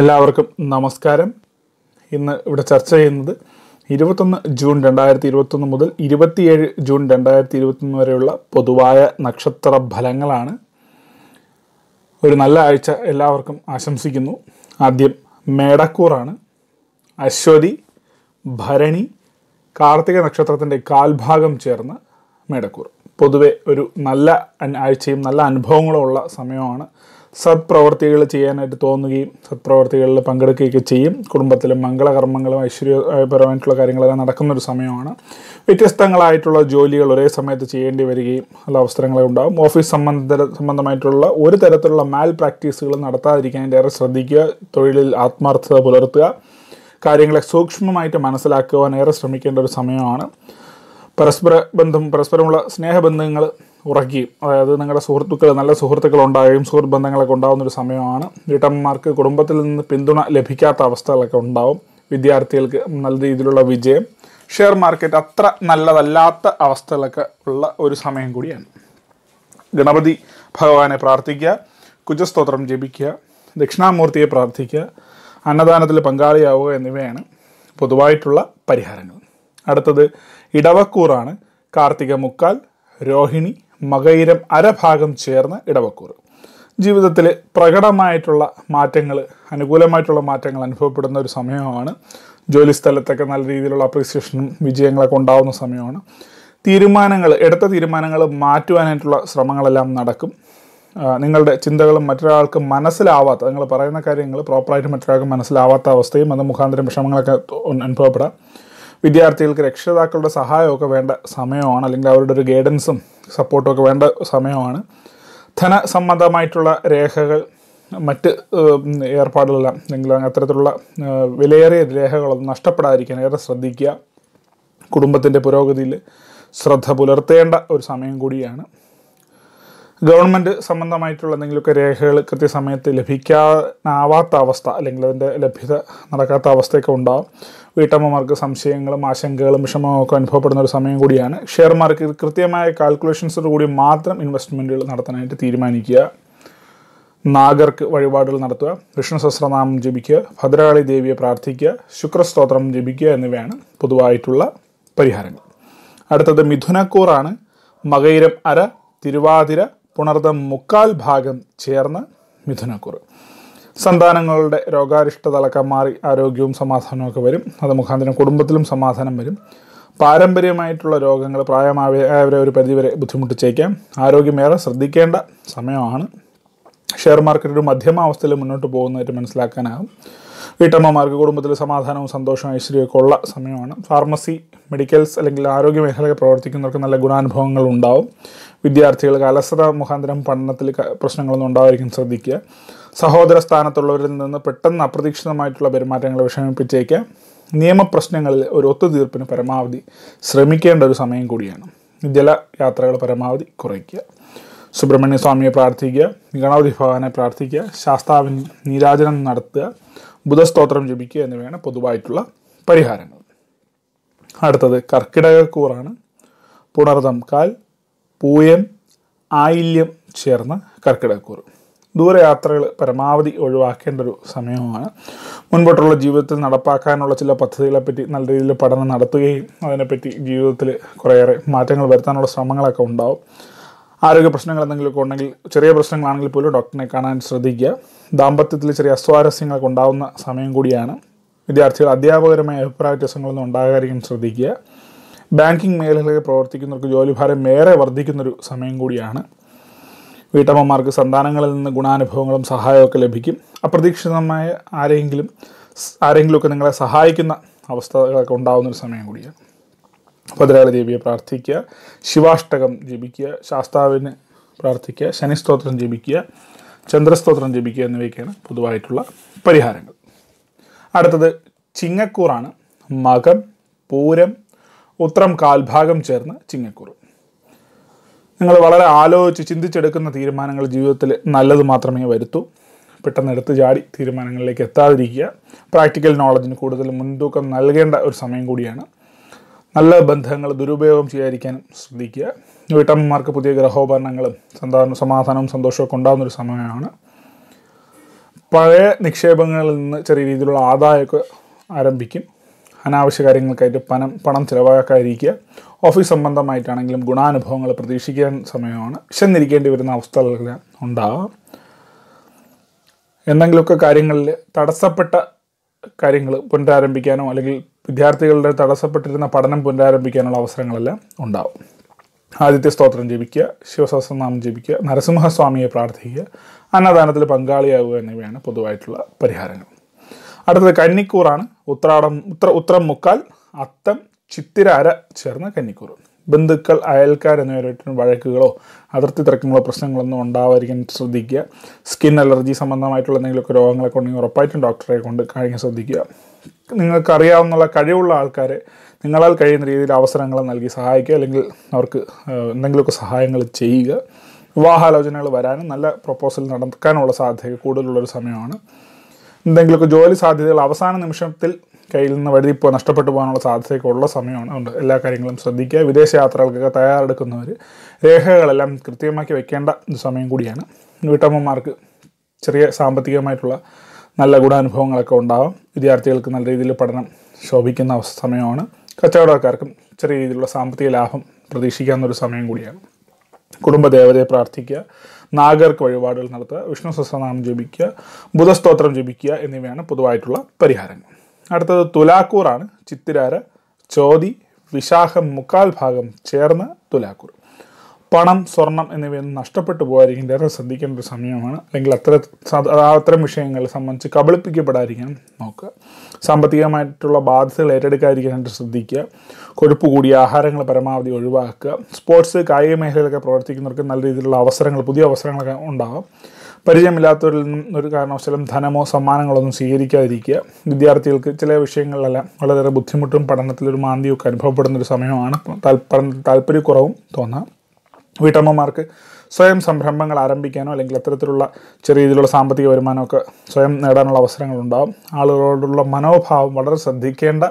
എല്ലാവർക്കും നമസ്കാരം ഇന്ന് ഇവിടെ ചർച്ച ചെയ്യുന്നത് ഇരുപത്തൊന്ന് ജൂൺ രണ്ടായിരത്തി ഇരുപത്തൊന്ന് മുതൽ ഇരുപത്തിയേഴ് ജൂൺ രണ്ടായിരത്തി ഇരുപത്തൊന്ന് വരെയുള്ള പൊതുവായ നക്ഷത്ര ഫലങ്ങളാണ് ഒരു നല്ല ആഴ്ച എല്ലാവർക്കും ആശംസിക്കുന്നു ആദ്യം മേടക്കൂറാണ് അശ്വതി ഭരണി കാർത്തിക നക്ഷത്രത്തിൻ്റെ കാൽഭാഗം ചേർന്ന് മേടക്കൂർ പൊതുവെ ഒരു നല്ല ആഴ്ചയും നല്ല അനുഭവങ്ങളും ഉള്ള സമയമാണ് സത്പ്രവർത്തികൾ ചെയ്യാനായിട്ട് തോന്നുകയും സത്പ്രവർത്തികളിൽ പങ്കെടുക്കുകയൊക്കെ ചെയ്യും കുടുംബത്തിലും മംഗളകർമ്മങ്ങളും ഐശ്വര്യപരമായിട്ടുള്ള കാര്യങ്ങളെല്ലാം നടക്കുന്നൊരു സമയമാണ് വ്യത്യസ്തങ്ങളായിട്ടുള്ള ജോലികൾ ഒരേ സമയത്ത് ചെയ്യേണ്ടി വരികയും ഉള്ള അവസരങ്ങളെ ഉണ്ടാകും ഓഫീസ് സംബന്ധ സംബന്ധമായിട്ടുള്ള ഒരു തരത്തിലുള്ള മാൽ പ്രാക്ടീസുകൾ നടത്താതിരിക്കാൻ ഏറെ ശ്രദ്ധിക്കുക തൊഴിലിൽ ആത്മാർത്ഥത പുലർത്തുക കാര്യങ്ങളെ സൂക്ഷ്മമായിട്ട് മനസ്സിലാക്കുവാൻ ഏറെ ശ്രമിക്കേണ്ട ഒരു സമയമാണ് പരസ്പര ബന്ധം പരസ്പരമുള്ള സ്നേഹബന്ധങ്ങൾ ഉറക്കുകയും അതായത് നിങ്ങളുടെ സുഹൃത്തുക്കൾ നല്ല സുഹൃത്തുക്കൾ ഉണ്ടാവുകയും സുഹൃത്ത് ബന്ധങ്ങളൊക്കെ ഉണ്ടാകുന്ന ഒരു സമയമാണ് വീട്ടമ്മമാർക്ക് കുടുംബത്തിൽ നിന്ന് പിന്തുണ ലഭിക്കാത്ത അവസ്ഥകളൊക്കെ ഉണ്ടാവും വിദ്യാർത്ഥികൾക്ക് നല്ല രീതിയിലുള്ള വിജയം ഷെയർ മാർക്കറ്റ് അത്ര നല്ലതല്ലാത്ത അവസ്ഥകളൊക്കെ ഉള്ള ഒരു സമയം കൂടിയാണ് ഗണപതി ഭഗവാനെ പ്രാർത്ഥിക്കുക കുജസ്തോത്രം ജപിക്കുക ദക്ഷിണാമൂർത്തിയെ പ്രാർത്ഥിക്കുക അന്നദാനത്തിൽ പങ്കാളിയാവുക എന്നിവയാണ് പൊതുവായിട്ടുള്ള പരിഹാരങ്ങൾ അടുത്തത് ഇടവക്കൂറാണ് കാർത്തിക മുക്കാൽ രോഹിണി മകയിരം അരഭാഗം ചേർന്ന ഇടവക്കൂർ ജീവിതത്തിൽ പ്രകടമായിട്ടുള്ള മാറ്റങ്ങൾ അനുകൂലമായിട്ടുള്ള മാറ്റങ്ങൾ അനുഭവപ്പെടുന്ന ഒരു സമയമാണ് ജോലിസ്ഥലത്തൊക്കെ നല്ല രീതിയിലുള്ള അപ്രീസിയേഷനും വിജയങ്ങളൊക്കെ ഉണ്ടാവുന്ന സമയമാണ് തീരുമാനങ്ങൾ എടുത്ത തീരുമാനങ്ങൾ മാറ്റുവാനായിട്ടുള്ള ശ്രമങ്ങളെല്ലാം നടക്കും നിങ്ങളുടെ ചിന്തകളും മറ്റൊരാൾക്ക് മനസ്സിലാവാത്ത നിങ്ങൾ പറയുന്ന കാര്യങ്ങൾ പ്രോപ്പറായിട്ട് മറ്റൊരാൾക്ക് മനസ്സിലാവാത്ത അവസ്ഥയും അത് മുഖാന്തരം വിഷമങ്ങളൊക്കെ അനുഭവപ്പെടാം വിദ്യാർത്ഥികൾക്ക് രക്ഷിതാക്കളുടെ സഹായമൊക്കെ വേണ്ട സമയമാണ് അല്ലെങ്കിൽ അവരുടെ ഒരു ഗൈഡൻസും സപ്പോർട്ടുമൊക്കെ വേണ്ട സമയമാണ് ധനസംബന്ധമായിട്ടുള്ള രേഖകൾ മറ്റ് ഏർപ്പാടുകളെല്ലാം അല്ലെങ്കിൽ അത്തരത്തിലുള്ള വിലയേറിയ രേഖകളൊന്നും നഷ്ടപ്പെടാതിരിക്കാൻ ഏറെ ശ്രദ്ധിക്കുക കുടുംബത്തിൻ്റെ പുരോഗതിയിൽ ശ്രദ്ധ പുലർത്തേണ്ട ഒരു സമയം കൂടിയാണ് ഗവൺമെൻറ് സംബന്ധമായിട്ടുള്ള എന്തെങ്കിലുമൊക്കെ രേഖകൾ കൃത്യസമയത്ത് ലഭിക്കാനാവാത്ത അവസ്ഥ അല്ലെങ്കിൽ അതിൻ്റെ ലഭ്യത നടക്കാത്ത അവസ്ഥയൊക്കെ ഉണ്ടാകും വീട്ടമ്മമാർക്ക് സംശയങ്ങളും ആശങ്കകളും വിഷമവും അനുഭവപ്പെടുന്ന ഒരു സമയം കൂടിയാണ് ഷെയർ മാർക്കറ്റ് കൃത്യമായ കാൽക്കുലേഷൻസോട് കൂടി മാത്രം ഇൻവെസ്റ്റ്മെൻറ്റുകൾ നടത്താനായിട്ട് തീരുമാനിക്കുക നാഗർക്ക് വഴിപാടുകൾ നടത്തുക വിഷ്ണു സഹസ്രനാമം ജപിക്കുക ഭദ്രകാളി ദേവിയെ പ്രാർത്ഥിക്കുക ശുക്രസ്തോത്രം ജപിക്കുക എന്നിവയാണ് പൊതുവായിട്ടുള്ള പരിഹാരങ്ങൾ അടുത്തത് മിഥുനക്കൂറാണ് മകയിരം അര തിരുവാതിര പുണർദം മുക്കാൽ ഭാഗം ചേർന്ന് മിഥുനക്കുറ് സന്താനങ്ങളുടെ രോഗാരിഷ്ടതളക്കം മാറി ആരോഗ്യവും സമാധാനമൊക്കെ വരും അത് മുഖാന്തരം കുടുംബത്തിലും സമാധാനം വരും പാരമ്പര്യമായിട്ടുള്ള രോഗങ്ങൾ പ്രായമായവരെ ഒരു പരിധിവരെ ബുദ്ധിമുട്ടിച്ചേക്കാം ആരോഗ്യമേറെ ശ്രദ്ധിക്കേണ്ട സമയമാണ് ഷെയർ മാർക്കറ്റ് ഒരു മധ്യമാവസ്ഥയിൽ മുന്നോട്ട് പോകുന്നതായിട്ട് മനസ്സിലാക്കാനാകും വീട്ടമ്മമാർക്ക് കുടുംബത്തിൽ സമാധാനവും സന്തോഷവും ഐശ്വര്യമൊക്കെ ഉള്ള സമയമാണ് ഫാർമസി മെഡിക്കൽസ് അല്ലെങ്കിൽ ആരോഗ്യ മേഖലയിൽ പ്രവർത്തിക്കുന്നവർക്ക് നല്ല ഗുണാനുഭവങ്ങൾ ഉണ്ടാവും വിദ്യാർത്ഥികൾ അലസത മുഖാന്തരം പഠനത്തിൽ പ്രശ്നങ്ങളൊന്നും ഉണ്ടാവാതിരിക്കും ശ്രദ്ധിക്കുക സഹോദര സ്ഥാനത്തുള്ളവരിൽ നിന്ന് പെട്ടെന്ന് അപ്രതീക്ഷിതമായിട്ടുള്ള പെരുമാറ്റങ്ങൾ വിഷമിപ്പിച്ചേക്കുക നിയമപ്രശ്നങ്ങളിൽ ഒരു ഒത്തുതീർപ്പിന് പരമാവധി ശ്രമിക്കേണ്ട ഒരു സമയം കൂടിയാണ് ജലയാത്രകൾ പരമാവധി കുറയ്ക്കുക സുബ്രഹ്മണ്യ സ്വാമിയെ പ്രാർത്ഥിക്കുക ഗണപതി ഭഗവാനെ പ്രാർത്ഥിക്കുക ശാസ്താവിൻ നീരാജനം നടത്തുക ബുധസ്തോത്രം ജപിക്കുക എന്നിവയാണ് പൊതുവായിട്ടുള്ള പരിഹാരങ്ങൾ അടുത്തത് കർക്കിടക കൂറാണ് പുണർതം കാൽ പൂയം ആയില്യം ചേർന്ന കർക്കിടക്കൂർ ദൂരയാത്രകൾ പരമാവധി ഒഴിവാക്കേണ്ട ഒരു സമയമാണ് മുൻപോട്ടുള്ള ജീവിതത്തിൽ നടപ്പാക്കാനുള്ള ചില പദ്ധതികളെപ്പറ്റി നല്ല രീതിയിൽ പഠനം നടത്തുകയും അതിനെപ്പറ്റി ജീവിതത്തിൽ കുറേയേറെ മാറ്റങ്ങൾ വരുത്താനുള്ള ശ്രമങ്ങളൊക്കെ ഉണ്ടാവും ആരോഗ്യ പ്രശ്നങ്ങൾ എന്തെങ്കിലുമൊക്കെ ഉണ്ടെങ്കിൽ ചെറിയ പ്രശ്നങ്ങളാണെങ്കിൽ പോലും ഡോക്ടറിനെ കാണാൻ ശ്രദ്ധിക്കുക ദാമ്പത്യത്തിൽ ചെറിയ അസ്വാരസ്യങ്ങളൊക്കെ ഉണ്ടാകുന്ന സമയം കൂടിയാണ് വിദ്യാർത്ഥികൾ അധ്യാപകരമായ അഭിപ്രായ വ്യത്യാസങ്ങളൊന്നും ഉണ്ടാകാതിരിക്കാൻ ശ്രദ്ധിക്കുക ബാങ്കിങ് മേഖലയിൽ പ്രവർത്തിക്കുന്നവർക്ക് ജോലിഭാരം ഏറെ വർദ്ധിക്കുന്നൊരു സമയം കൂടിയാണ് വീട്ടമ്മമാർക്ക് സന്താനങ്ങളിൽ നിന്ന് ഗുണാനുഭവങ്ങളും സഹായമൊക്കെ ലഭിക്കും അപ്രതീക്ഷിതമായ ആരെങ്കിലും ആരെങ്കിലുമൊക്കെ നിങ്ങളെ സഹായിക്കുന്ന അവസ്ഥകളൊക്കെ ഉണ്ടാകുന്നൊരു സമയം കൂടിയാണ് ഭദ്രകാളി ദേവിയെ പ്രാർത്ഥിക്കുക ശിവാഷ്ടകം ജപിക്കുക ശാസ്താവിന് പ്രാർത്ഥിക്കുക ശനിസ്തോത്രം ജപിക്കുക ചന്ദ്രസ്തോത്രം ജപിക്കുക എന്നിവയൊക്കെയാണ് പൊതുവായിട്ടുള്ള പരിഹാരങ്ങൾ അടുത്തത് ചിങ്ങക്കൂറാണ് മകം പൂരം ഉത്രം കാൽഭാഗം ചേർന്ന് ചിങ്ങക്കുറു നിങ്ങൾ വളരെ ആലോചിച്ച് ചിന്തിച്ചെടുക്കുന്ന തീരുമാനങ്ങൾ ജീവിതത്തിൽ നല്ലത് മാത്രമേ വരുത്തൂ പെട്ടെന്ന് എടുത്തു ചാടി തീരുമാനങ്ങളിലേക്ക് എത്താതിരിക്കുക പ്രാക്ടിക്കൽ നോളജിന് കൂടുതൽ മുൻതൂക്കം നൽകേണ്ട ഒരു സമയം കൂടിയാണ് നല്ല ബന്ധങ്ങൾ ദുരുപയോഗം ചെയ്യാതിരിക്കാനും ശ്രദ്ധിക്കുക വീട്ടമ്മമാർക്ക് പുതിയ ഗ്രഹോപകരണങ്ങളും സന്താന സമാധാനവും സന്തോഷമൊക്കെ ഉണ്ടാകുന്ന ഒരു സമയമാണ് പഴയ നിക്ഷേപങ്ങളിൽ നിന്ന് ചെറിയ രീതിയിലുള്ള ആദായമൊക്കെ ആരംഭിക്കും അനാവശ്യ കാര്യങ്ങൾക്കായിട്ട് പണം പണം ചിലവാക്കാതിരിക്കുക ഓഫീസ് സംബന്ധമായിട്ടാണെങ്കിലും ഗുണാനുഭവങ്ങൾ പ്രതീക്ഷിക്കാൻ സമയമാണ് വിശന്നിരിക്കേണ്ടി വരുന്ന അവസ്ഥകളെല്ലാം ഉണ്ടാവാം എന്തെങ്കിലുമൊക്കെ കാര്യങ്ങളിൽ തടസ്സപ്പെട്ട കാര്യങ്ങൾ പുനരാരംഭിക്കാനോ അല്ലെങ്കിൽ വിദ്യാർത്ഥികളുടെ തടസ്സപ്പെട്ടിരുന്ന പഠനം പുനരാരംഭിക്കാനുള്ള അവസരങ്ങളെല്ലാം ഉണ്ടാവും ആദിത്യ സ്തോത്രം ജപിക്കുക ശിവസഹസ്രനാമം ജപിക്കുക നരസിംഹസ്വാമിയെ പ്രാർത്ഥിക്കുക അന്നദാനത്തിൽ പങ്കാളിയാവുക എന്നിവയാണ് പൊതുവായിട്ടുള്ള പരിഹാരങ്ങൾ അടുത്തത് കന്നിക്കൂറാണ് ഉത്രാടം ഉത്ര ഉത്രം മുക്കാൽ അത്തം ചിത്തിരാര ചേർന്ന കന്നിക്കൂർ ബന്ധുക്കൾ അയൽക്കാർ എന്നിവരായിട്ടും വഴക്കുകളോ അതിർത്തി തിരക്കുകളോ പ്രശ്നങ്ങളൊന്നും ഉണ്ടാവാതിരിക്കാൻ ശ്രദ്ധിക്കുക സ്കിൻ അലർജി സംബന്ധമായിട്ടുള്ള എന്തെങ്കിലുമൊക്കെ രോഗങ്ങളൊക്കെ ഉണ്ടെങ്കിൽ ഉറപ്പായിട്ടും ഡോക്ടറെ കൊണ്ട് കാര്യങ്ങൾ ശ്രദ്ധിക്കുക നിങ്ങൾക്കറിയാവുന്ന കഴിവുള്ള ആൾക്കാരെ നിങ്ങളാൽ കഴിയുന്ന രീതിയിൽ അവസരങ്ങൾ നൽകി സഹായിക്കുക അല്ലെങ്കിൽ അവർക്ക് എന്തെങ്കിലുമൊക്കെ സഹായങ്ങൾ ചെയ്യുക വിവാഹാലോചനകൾ വരാനും നല്ല പ്രപ്പോസൽ നടക്കാനുള്ള സാധ്യത കൂടുതലുള്ളൊരു സമയമാണ് എന്തെങ്കിലുമൊക്കെ ജോലി സാധ്യതകൾ അവസാന നിമിഷത്തിൽ കയ്യിൽ നിന്ന് വഴുതി ഇപ്പോൾ നഷ്ടപ്പെട്ടു പോകാനുള്ള സാധ്യതയൊക്കെ ഉള്ള സമയമാണ് ഉണ്ട് എല്ലാ കാര്യങ്ങളും ശ്രദ്ധിക്കുക വിദേശ യാത്രകൾക്കൊക്കെ തയ്യാറെടുക്കുന്നവർ രേഖകളെല്ലാം കൃത്യമാക്കി വെക്കേണ്ട സമയം കൂടിയാണ് വീട്ടമ്മമാർക്ക് ചെറിയ സാമ്പത്തികമായിട്ടുള്ള നല്ല ഗുണാനുഭവങ്ങളൊക്കെ ഉണ്ടാകും വിദ്യാർത്ഥികൾക്ക് നല്ല രീതിയിൽ പഠനം ശോഭിക്കുന്ന സമയമാണ് കച്ചവടക്കാർക്കും ചെറിയ രീതിയിലുള്ള സാമ്പത്തിക ലാഭം ഒരു സമയം കൂടിയാണ് കുടുംബദേവതയെ പ്രാർത്ഥിക്കുക നാഗർക്ക് വഴിപാടുകൾ നടത്തുക വിഷ്ണു സഹസ്രനാമം ജപിക്കുക ബുധസ്തോത്രം ജപിക്കുക എന്നിവയാണ് പൊതുവായിട്ടുള്ള പരിഹാരങ്ങൾ അടുത്തത് തുലാക്കൂറാണ് ചിത്തിരാര ചോതി വിശാഖം മുക്കാൽ ഭാഗം ചേർന്ന് തുലാക്കൂർ പണം സ്വർണം എന്നിവയൊന്നും നഷ്ടപ്പെട്ടു പോകാതിരിക്കും ഏറെ ശ്രദ്ധിക്കേണ്ട ഒരു സമയമാണ് അല്ലെങ്കിൽ അത്ര അത്തരം വിഷയങ്ങൾ സംബന്ധിച്ച് കബളിപ്പിക്കപ്പെടാതിരിക്കാൻ നോക്കുക സാമ്പത്തികമായിട്ടുള്ള ബാധ്യതകൾ ഏറ്റെടുക്കാതിരിക്കാനായിട്ട് ശ്രദ്ധിക്കുക കൊഴുപ്പ് കൂടിയ ആഹാരങ്ങൾ പരമാവധി ഒഴിവാക്കുക സ്പോർട്സ് കായിക മേഖലയിലൊക്കെ പ്രവർത്തിക്കുന്നവർക്ക് നല്ല രീതിയിലുള്ള അവസരങ്ങൾ പുതിയ അവസരങ്ങളൊക്കെ ഉണ്ടാകും പരിചയമില്ലാത്തവരിൽ നിന്നും ഒരു കാരണവശാലും ധനമോ സമ്മാനങ്ങളൊന്നും സ്വീകരിക്കാതിരിക്കുക വിദ്യാർത്ഥികൾക്ക് ചില വിഷയങ്ങളിലെല്ലാം വളരെയേറെ ബുദ്ധിമുട്ടും പഠനത്തിലൊരു മാന്തിയൊക്കെ അനുഭവപ്പെടുന്നൊരു സമയമാണ് താല്പര്യക്കുറവും തോന്നാം വീട്ടമ്മമാർക്ക് സ്വയം സംരംഭങ്ങൾ ആരംഭിക്കാനോ അല്ലെങ്കിൽ അത്തരത്തിലുള്ള ചെറിയ രീതിയിലുള്ള സാമ്പത്തിക വരുമാനമൊക്കെ സ്വയം നേടാനുള്ള അവസരങ്ങളുണ്ടാകും ആളുകളോടുള്ള മനോഭാവം വളരെ ശ്രദ്ധിക്കേണ്ട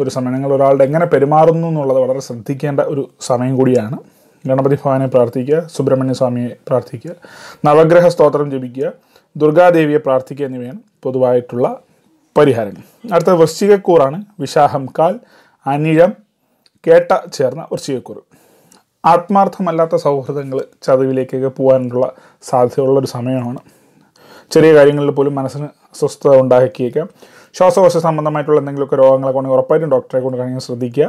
ഒരു സമയം നിങ്ങൾ ഒരാളുടെ എങ്ങനെ പെരുമാറുന്നു എന്നുള്ളത് വളരെ ശ്രദ്ധിക്കേണ്ട ഒരു സമയം കൂടിയാണ് ഗണപതി ഭവാനെ പ്രാർത്ഥിക്കുക സുബ്രഹ്മണ്യ സ്വാമിയെ പ്രാർത്ഥിക്കുക നവഗ്രഹ സ്തോത്രം ജപിക്കുക ദുർഗാദേവിയെ പ്രാർത്ഥിക്കുക എന്നിവയാണ് പൊതുവായിട്ടുള്ള പരിഹാരങ്ങൾ അടുത്ത വൃശ്ചികക്കൂറാണ് വിശാഹം കാൽ അനിഴം കേട്ട ചേർന്ന വൃശ്ചികക്കൂറ് ആത്മാർത്ഥമല്ലാത്ത സൗഹൃദങ്ങൾ ചതുവിലേക്കൊക്കെ പോകാനുള്ള സാധ്യതയുള്ളൊരു സമയമാണ് ചെറിയ കാര്യങ്ങളിൽ പോലും മനസ്സിന് സ്വസ്ഥത ഉണ്ടാക്കിയേക്കാം ശ്വാസകോശ സംബന്ധമായിട്ടുള്ള എന്തെങ്കിലുമൊക്കെ രോഗങ്ങളൊക്കെ ഉണ്ടെങ്കിൽ ഉറപ്പായിട്ടും ഡോക്ടറെ കൊണ്ട് കാണിക്കാൻ ശ്രദ്ധിക്കുക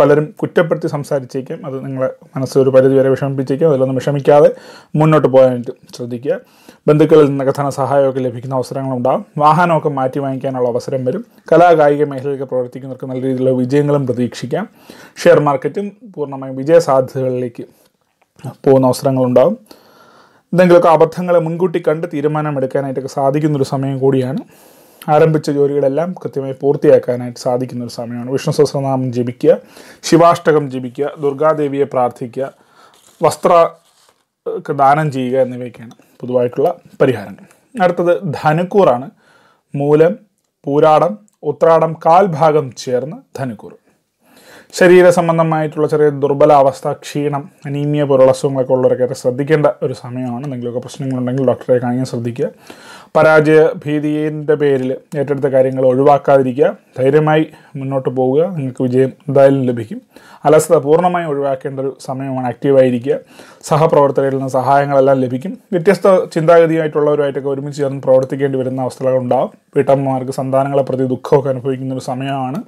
പലരും കുറ്റപ്പെടുത്തി സംസാരിച്ചേക്കും അത് നിങ്ങളെ മനസ്സ് ഒരു പരിധി വരെ വിഷമിപ്പിച്ചേക്കും അതിലൊന്നും വിഷമിക്കാതെ മുന്നോട്ട് പോകാനായിട്ട് ശ്രദ്ധിക്കുക ബന്ധുക്കളിൽ നിന്നൊക്കെ ധനസഹായമൊക്കെ ലഭിക്കുന്ന അവസരങ്ങളുണ്ടാകും വാഹനമൊക്കെ മാറ്റി വാങ്ങിക്കാനുള്ള അവസരം വരും കലാകായിക മേഖലയിലൊക്കെ പ്രവർത്തിക്കുന്നവർക്ക് നല്ല രീതിയിലുള്ള വിജയങ്ങളും പ്രതീക്ഷിക്കാം ഷെയർ മാർക്കറ്റും പൂർണ്ണമായും വിജയ സാധ്യതകളിലേക്ക് പോകുന്ന അവസരങ്ങളുണ്ടാകും എന്തെങ്കിലുമൊക്കെ അബദ്ധങ്ങളെ മുൻകൂട്ടി കണ്ട് തീരുമാനമെടുക്കാനായിട്ടൊക്കെ സാധിക്കുന്നൊരു സമയം കൂടിയാണ് ആരംഭിച്ച ജോലികളെല്ലാം കൃത്യമായി പൂർത്തിയാക്കാനായിട്ട് സാധിക്കുന്ന ഒരു സമയമാണ് വിഷ്ണു സഹസ്രനാമം ജപിക്കുക ശിവാഷ്ടകം ജപിക്കുക ദുർഗാദേവിയെ പ്രാർത്ഥിക്കുക വസ്ത്ര ദാനം ചെയ്യുക എന്നിവയൊക്കെയാണ് പൊതുവായിട്ടുള്ള പരിഹാരങ്ങൾ അടുത്തത് ധനുക്കൂറാണ് മൂലം പൂരാടം ഉത്രാടം കാൽഭാഗം ചേർന്ന് ധനുക്കൂർ ശരീര സംബന്ധമായിട്ടുള്ള ചെറിയ ദുർബലാവസ്ഥ ക്ഷീണം അനീമിയ പോലുള്ള അസുഖങ്ങളൊക്കെ ഉള്ളവരൊക്കെ ശ്രദ്ധിക്കേണ്ട ഒരു സമയമാണ് എന്തെങ്കിലുമൊക്കെ പ്രശ്നങ്ങളുണ്ടെങ്കിൽ ഡോക്ടറെ കാണിക്കാൻ ശ്രദ്ധിക്കുക പരാജയ ഭീതിയുടെ പേരിൽ ഏറ്റെടുത്ത കാര്യങ്ങൾ ഒഴിവാക്കാതിരിക്കുക ധൈര്യമായി മുന്നോട്ട് പോവുക നിങ്ങൾക്ക് വിജയം എന്തായാലും ലഭിക്കും അലസത പൂർണ്ണമായി ഒഴിവാക്കേണ്ട ഒരു സമയമാണ് ആക്റ്റീവായിരിക്കുക സഹപ്രവർത്തകരിൽ നിന്ന് സഹായങ്ങളെല്ലാം ലഭിക്കും വ്യത്യസ്ത ചിന്താഗതിയായിട്ടുള്ളവരുമായിട്ടൊക്കെ ഒരുമിച്ച് ചേർന്ന് പ്രവർത്തിക്കേണ്ടി വരുന്ന അവസ്ഥകളുണ്ടാകും വീട്ടമ്മമാർക്ക് സന്താനങ്ങളെ പ്രതി ദുഃഖമൊക്കെ അനുഭവിക്കുന്ന ഒരു സമയമാണ്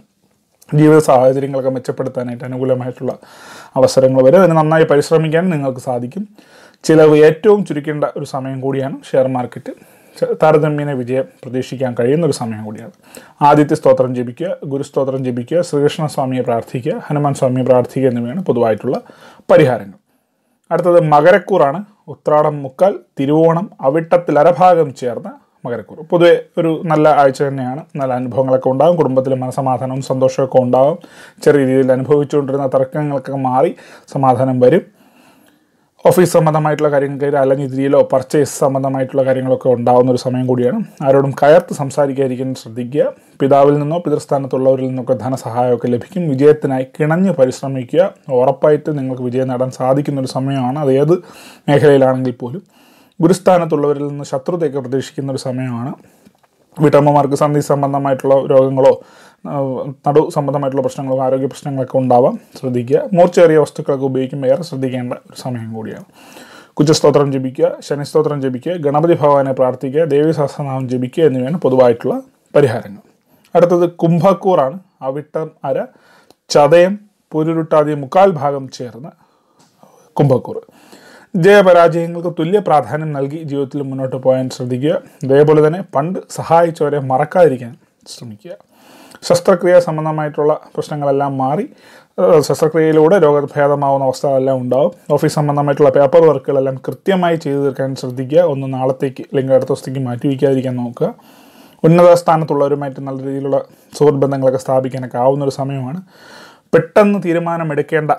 ജീവിത സാഹചര്യങ്ങളൊക്കെ മെച്ചപ്പെടുത്താനായിട്ട് അനുകൂലമായിട്ടുള്ള അവസരങ്ങൾ വരെ അതിന് നന്നായി പരിശ്രമിക്കാൻ നിങ്ങൾക്ക് സാധിക്കും ചിലവ് ഏറ്റവും ചുരുക്കേണ്ട ഒരു സമയം കൂടിയാണ് ഷെയർ മാർക്കറ്റ് താരതമ്യേന വിജയം പ്രതീക്ഷിക്കാൻ കഴിയുന്ന ഒരു സമയം കൂടിയാണ് ആദിത്യ സ്തോത്രം ജപിക്കുക ഗുരുസ്തോത്രം ജപിക്കുക ശ്രീകൃഷ്ണ സ്വാമിയെ പ്രാർത്ഥിക്കുക ഹനുമാൻ സ്വാമിയെ പ്രാർത്ഥിക്കുക എന്നിവയാണ് പൊതുവായിട്ടുള്ള പരിഹാരങ്ങൾ അടുത്തത് മകരക്കൂറാണ് ഉത്രാടം മുക്കാൽ തിരുവോണം അവിട്ടത്തിലരഭാഗം അരഭാഗം ചേർന്ന മകരക്കൂർ പൊതുവെ ഒരു നല്ല ആഴ്ച തന്നെയാണ് നല്ല അനുഭവങ്ങളൊക്കെ ഉണ്ടാകും കുടുംബത്തിൽ മനസമാധാനവും സന്തോഷമൊക്കെ ഉണ്ടാകും ചെറിയ രീതിയിൽ അനുഭവിച്ചുകൊണ്ടിരുന്ന തർക്കങ്ങളൊക്കെ മാറി സമാധാനം വരും ഓഫീസ് സംബന്ധമായിട്ടുള്ള കാര്യങ്ങൾക്ക് രീതിയിലോ പർച്ചേസ് സംബന്ധമായിട്ടുള്ള കാര്യങ്ങളൊക്കെ ഉണ്ടാകുന്ന ഒരു സമയം കൂടിയാണ് ആരോടും കയർത്ത് സംസാരിക്കാതിരിക്കാൻ ശ്രദ്ധിക്കുക പിതാവിൽ നിന്നോ പിതൃസ്ഥാനത്തുള്ളവരിൽ നിന്നൊക്കെ ധനസഹായമൊക്കെ ലഭിക്കും വിജയത്തിനായി കിണഞ്ഞ് പരിശ്രമിക്കുക ഉറപ്പായിട്ട് നിങ്ങൾക്ക് വിജയം നേടാൻ സാധിക്കുന്നൊരു സമയമാണ് അത് ഏത് മേഖലയിലാണെങ്കിൽ പോലും ഗുരുസ്ഥാനത്തുള്ളവരിൽ നിന്ന് ശത്രുതയൊക്കെ പ്രതീക്ഷിക്കുന്ന ഒരു സമയമാണ് വീട്ടമ്മമാർക്ക് സന്ധി സംബന്ധമായിട്ടുള്ള രോഗങ്ങളോ നടു സംബന്ധമായിട്ടുള്ള പ്രശ്നങ്ങളോ ആരോഗ്യ പ്രശ്നങ്ങളൊക്കെ ഉണ്ടാവാം ശ്രദ്ധിക്കുക മൂർച്ചേറിയ വസ്തുക്കളൊക്കെ ഉപയോഗിക്കുമ്പോൾ ഏറെ ശ്രദ്ധിക്കേണ്ട ഒരു സമയം കൂടിയാണ് കുജസ്തോത്രം ജപിക്കുക ശനിസ്തോത്രം ജപിക്കുക ഗണപതി ഭഗവാനെ പ്രാർത്ഥിക്കുക ദേവി സഹസ്രനാമം ജപിക്കുക എന്നിവയാണ് പൊതുവായിട്ടുള്ള പരിഹാരങ്ങൾ അടുത്തത് കുംഭക്കൂറാണ് അവിട്ടം അര ചതയം പൊരുരുട്ടാതി മുക്കാൽ ഭാഗം ചേർന്ന് കുംഭക്കൂർ ജയപരാജയങ്ങൾക്ക് തുല്യ പ്രാധാന്യം നൽകി ജീവിതത്തിൽ മുന്നോട്ട് പോകാൻ ശ്രദ്ധിക്കുക അതേപോലെ തന്നെ പണ്ട് സഹായിച്ചവരെ മറക്കാതിരിക്കാൻ ശ്രമിക്കുക ശസ്ത്രക്രിയ സംബന്ധമായിട്ടുള്ള പ്രശ്നങ്ങളെല്ലാം മാറി ശസ്ത്രക്രിയയിലൂടെ രോഗഭേദമാവുന്ന അവസ്ഥകളെല്ലാം ഉണ്ടാവും ഓഫീസ് സംബന്ധമായിട്ടുള്ള പേപ്പർ വർക്കുകളെല്ലാം കൃത്യമായി ചെയ്തു തീർക്കാൻ ശ്രദ്ധിക്കുക ഒന്ന് നാളത്തേക്ക് അല്ലെങ്കിൽ അടുത്ത ദിവസത്തേക്ക് മാറ്റി വയ്ക്കാതിരിക്കാൻ നോക്കുക ഉന്നത സ്ഥാനത്തുള്ളവരുമായിട്ട് നല്ല രീതിയിലുള്ള സുഹൃത്ത് ബന്ധങ്ങളൊക്കെ സ്ഥാപിക്കാനൊക്കെ ആവുന്നൊരു സമയമാണ് പെട്ടെന്ന് തീരുമാനമെടുക്കേണ്ട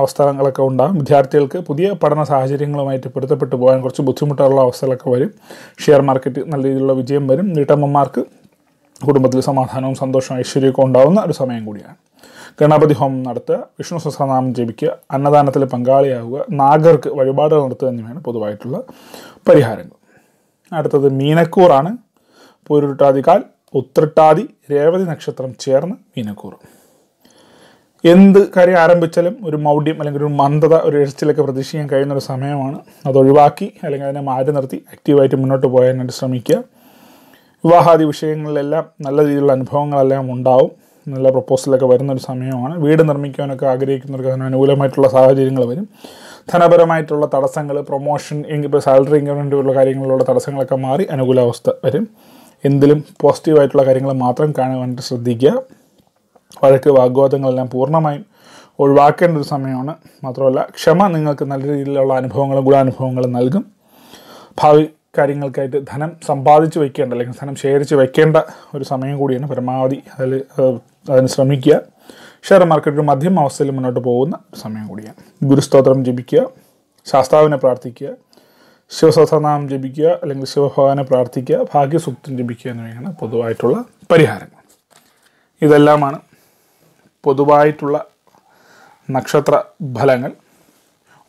അവസ്ഥകളൊക്കെ ഉണ്ടാകും വിദ്യാർത്ഥികൾക്ക് പുതിയ പഠന സാഹചര്യങ്ങളുമായിട്ട് പൊരുത്തപ്പെട്ടു പോകാൻ കുറച്ച് ബുദ്ധിമുട്ടുള്ള അവസ്ഥകളൊക്കെ വരും ഷെയർ മാർക്കറ്റ് നല്ല രീതിയിലുള്ള വിജയം വരും വീട്ടമ്മമാർക്ക് കുടുംബത്തിൽ സമാധാനവും സന്തോഷവും ഐശ്വര്യമൊക്കെ ഉണ്ടാകുന്ന ഒരു സമയം കൂടിയാണ് ഗണപതി ഹോമം നടത്തുക വിഷ്ണു സഹസ്രനാമം ജപിക്കുക അന്നദാനത്തിൽ പങ്കാളിയാവുക നാഗർക്ക് വഴിപാടുകൾ നടത്തുക എന്നിവയാണ് പൊതുവായിട്ടുള്ള പരിഹാരങ്ങൾ അടുത്തത് മീനക്കൂറാണ് പൊരുട്ടാതികാൽ ഉത്രട്ടാതി രേവതി നക്ഷത്രം ചേർന്ന് മീനക്കൂറും എന്ത് കാര്യം ആരംഭിച്ചാലും ഒരു മൗഢ്യം അല്ലെങ്കിൽ ഒരു മന്ദത ഒരു എഴുച്ചിലൊക്കെ പ്രതീക്ഷിക്കാൻ കഴിയുന്ന ഒരു സമയമാണ് അത് ഒഴിവാക്കി അല്ലെങ്കിൽ അതിനെ മാറ്റി നിർത്തി ആക്റ്റീവായിട്ട് മുന്നോട്ട് പോകാനായിട്ട് ശ്രമിക്കുക വിവാഹാദി വിഷയങ്ങളിലെല്ലാം നല്ല രീതിയിലുള്ള അനുഭവങ്ങളെല്ലാം ഉണ്ടാവും നല്ല പ്രപ്പോസലൊക്കെ വരുന്നൊരു സമയമാണ് വീട് നിർമ്മിക്കാനൊക്കെ ആഗ്രഹിക്കുന്നവർക്ക് അതിന് അനുകൂലമായിട്ടുള്ള സാഹചര്യങ്ങൾ വരും ധനപരമായിട്ടുള്ള തടസ്സങ്ങൾ പ്രൊമോഷൻ ഇപ്പോൾ സാലറി ഇൻക്രിമെൻ്റ് ഉള്ള കാര്യങ്ങളിലുള്ള തടസ്സങ്ങളൊക്കെ മാറി അനുകൂലാവസ്ഥ വരും എന്തിലും പോസിറ്റീവായിട്ടുള്ള കാര്യങ്ങൾ മാത്രം കാണുവാനായിട്ട് ശ്രദ്ധിക്കുക വഴക്ക് വാഗ്വാദങ്ങളെല്ലാം പൂർണ്ണമായും ഒഴിവാക്കേണ്ട ഒരു സമയമാണ് മാത്രമല്ല ക്ഷമ നിങ്ങൾക്ക് നല്ല രീതിയിലുള്ള അനുഭവങ്ങളും ഗുണാനുഭവങ്ങളും നൽകും ഭാവി കാര്യങ്ങൾക്കായിട്ട് ധനം സമ്പാദിച്ച് വെക്കേണ്ട അല്ലെങ്കിൽ ധനം ശേഖരിച്ച് വെക്കേണ്ട ഒരു സമയം കൂടിയാണ് പരമാവധി അതിൽ അതിന് ശ്രമിക്കുക ഷെയർ മാർക്കറ്റ് ഒരു മധ്യമ അവസ്ഥയിൽ മുന്നോട്ട് പോകുന്ന സമയം കൂടിയാണ് ഗുരുസ്തോത്രം ജപിക്കുക ശാസ്താവിനെ പ്രാർത്ഥിക്കുക ശിവസഹസ്രനാമം ജപിക്കുക അല്ലെങ്കിൽ ശിവഭഗവാനെ പ്രാർത്ഥിക്കുക ഭാഗ്യസൂക്തം ജപിക്കുക എന്നിവയാണ് പൊതുവായിട്ടുള്ള പരിഹാരങ്ങൾ ഇതെല്ലാമാണ് പൊതുവായിട്ടുള്ള നക്ഷത്ര ഫലങ്ങൾ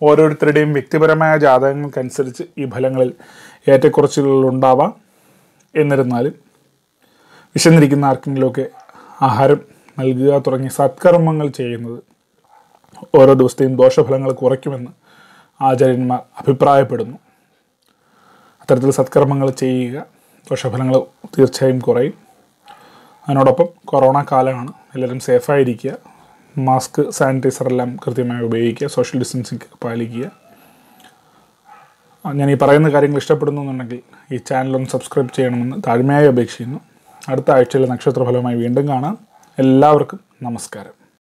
ഓരോരുത്തരുടെയും വ്യക്തിപരമായ ജാതകങ്ങൾക്കനുസരിച്ച് ഈ ഫലങ്ങളിൽ ഏറ്റക്കുറച്ചിലുകൾ എന്നിരുന്നാലും വിശന്നിരിക്കുന്ന ആർക്കെങ്കിലുമൊക്കെ ആഹാരം നൽകുക തുടങ്ങി സത്കർമ്മങ്ങൾ ചെയ്യുന്നത് ഓരോ ദിവസത്തെയും ദോഷഫലങ്ങൾ കുറയ്ക്കുമെന്ന് ആചാര്യന്മാർ അഭിപ്രായപ്പെടുന്നു അത്തരത്തിൽ സത്കർമ്മങ്ങൾ ചെയ്യുക ദോഷഫലങ്ങൾ തീർച്ചയായും കുറയും അതിനോടൊപ്പം കൊറോണ കാലമാണ് എല്ലാവരും സേഫായിരിക്കുക മാസ്ക് സാനിറ്റൈസർ എല്ലാം കൃത്യമായി ഉപയോഗിക്കുക സോഷ്യൽ ഡിസ്റ്റൻസിങ് പാലിക്കുക ഞാൻ ഈ പറയുന്ന കാര്യങ്ങൾ ഇഷ്ടപ്പെടുന്നു എന്നുണ്ടെങ്കിൽ ഈ ചാനലൊന്ന് സബ്സ്ക്രൈബ് ചെയ്യണമെന്ന് താഴ്മയായി അപേക്ഷിക്കുന്നു അടുത്ത ആഴ്ചയിലെ നക്ഷത്രഫലമായി വീണ്ടും കാണാം എല്ലാവർക്കും നമസ്കാരം